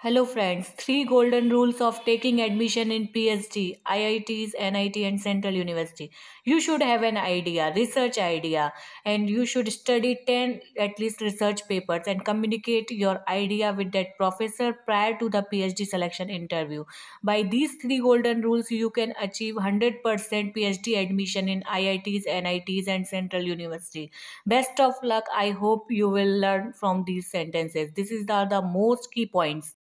Hello friends, 3 golden rules of taking admission in PhD, IITs, NIT and Central University. You should have an idea, research idea and you should study 10 at least research papers and communicate your idea with that professor prior to the PhD selection interview. By these 3 golden rules you can achieve 100% PhD admission in IITs, NITs and Central University. Best of luck. I hope you will learn from these sentences. This is the, the most key points.